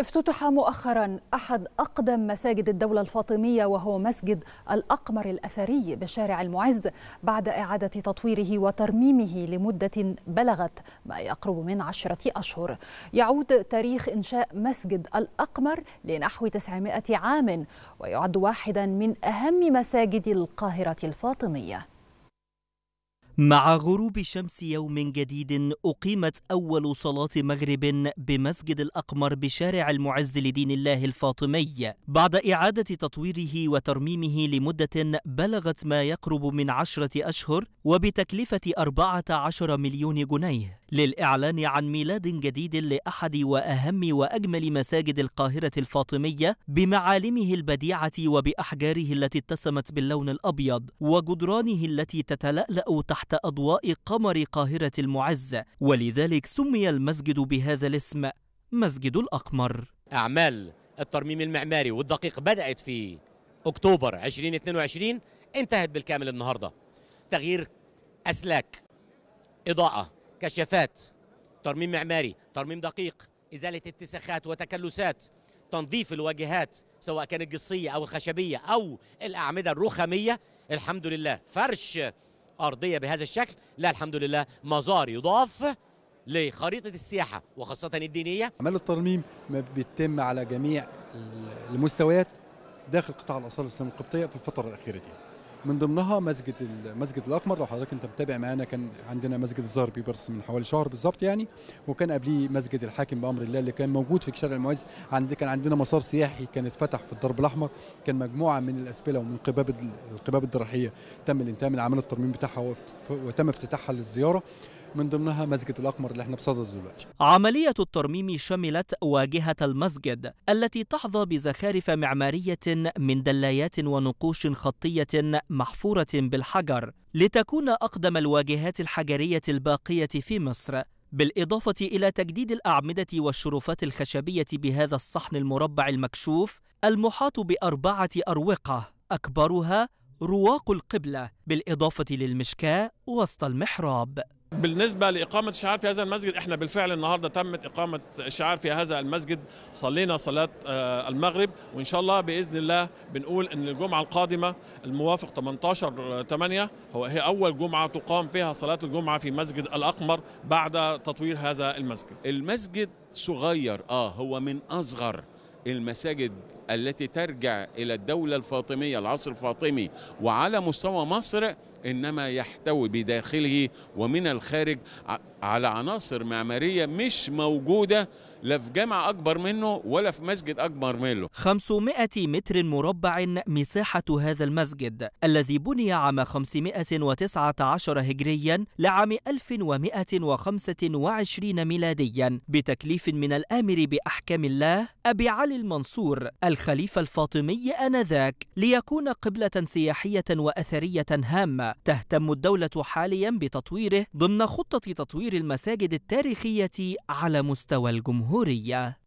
افتتح مؤخرا احد اقدم مساجد الدوله الفاطميه وهو مسجد الاقمر الاثري بشارع المعز بعد اعاده تطويره وترميمه لمده بلغت ما يقرب من عشره اشهر. يعود تاريخ انشاء مسجد الاقمر لنحو 900 عام ويعد واحدا من اهم مساجد القاهره الفاطميه. مع غروب شمس يوم جديد أقيمت أول صلاة مغرب بمسجد الأقمر بشارع المعز لدين الله الفاطمي بعد إعادة تطويره وترميمه لمدة بلغت ما يقرب من عشرة أشهر وبتكلفة 14 مليون جنيه للإعلان عن ميلاد جديد لأحد وأهم وأجمل مساجد القاهرة الفاطمية بمعالمه البديعة وبأحجاره التي اتسمت باللون الأبيض وجدرانه التي تتلألأ تحت أضواء قمر قاهرة المعزة ولذلك سمي المسجد بهذا الاسم مسجد الأقمر أعمال الترميم المعماري والدقيق بدأت في أكتوبر 2022 انتهت بالكامل النهاردة تغيير أسلاك إضاءة كشافات ترميم معماري ترميم دقيق إزالة اتساخات وتكلسات تنظيف الواجهات سواء كانت الجصية أو الخشبية أو الأعمدة الرخامية الحمد لله فرش أرضية بهذا الشكل لا الحمد لله مزار يضاف لخريطة السياحة وخاصة الدينية عمل الترميم بيتم على جميع المستويات داخل قطاع الآثار الإسلامية القبطية في الفترة الأخيرة دي من ضمنها مسجد المسجد الاقمر لو حضرتك انت متابع معانا كان عندنا مسجد الزهر بيبرس من حوالي شهر بالظبط يعني وكان قبليه مسجد الحاكم بامر الله اللي كان موجود في شارع المعز عند كان عندنا مسار سياحي كان اتفتح في الدرب الاحمر كان مجموعه من الاسبله ومن قباب القباب الدراحيه تم الانتهاء من اعمال الترميم بتاعها وتم افتتاحها للزياره من ضمنها مسجد الأقمر اللي احنا بصدده دلوقتي عملية الترميم شملت واجهة المسجد التي تحظى بزخارف معمارية من دلايات ونقوش خطية محفورة بالحجر لتكون أقدم الواجهات الحجرية الباقية في مصر بالإضافة إلى تجديد الأعمدة والشرفات الخشبية بهذا الصحن المربع المكشوف المحاط بأربعة أروقة أكبرها رواق القبلة بالإضافة للمشكاة وسط المحراب بالنسبة لإقامة الشعار في هذا المسجد إحنا بالفعل النهاردة تمت إقامة الشعار في هذا المسجد صلينا صلاة آه، المغرب وإن شاء الله بإذن الله بنقول أن الجمعة القادمة الموافق 18 8 آه، هو هي أول جمعة تقام فيها صلاة الجمعة في مسجد الأقمر بعد تطوير هذا المسجد المسجد صغير آه هو من أصغر المساجد التي ترجع إلى الدولة الفاطمية العصر الفاطمي وعلى مستوى مصر إنما يحتوي بداخله ومن الخارج على عناصر معمارية مش موجودة لا في جامع أكبر منه ولا في مسجد أكبر منه 500 متر مربع مساحة هذا المسجد الذي بني عام 519 هجريا لعام 1125 ميلاديا بتكليف من الآمر بأحكام الله أبي علي المنصور الخليفة الفاطمي آنذاك ليكون قبلة سياحية وأثرية هامة تهتم الدولة حاليا بتطويره ضمن خطة تطوير المساجد التاريخية على مستوى الجمهورية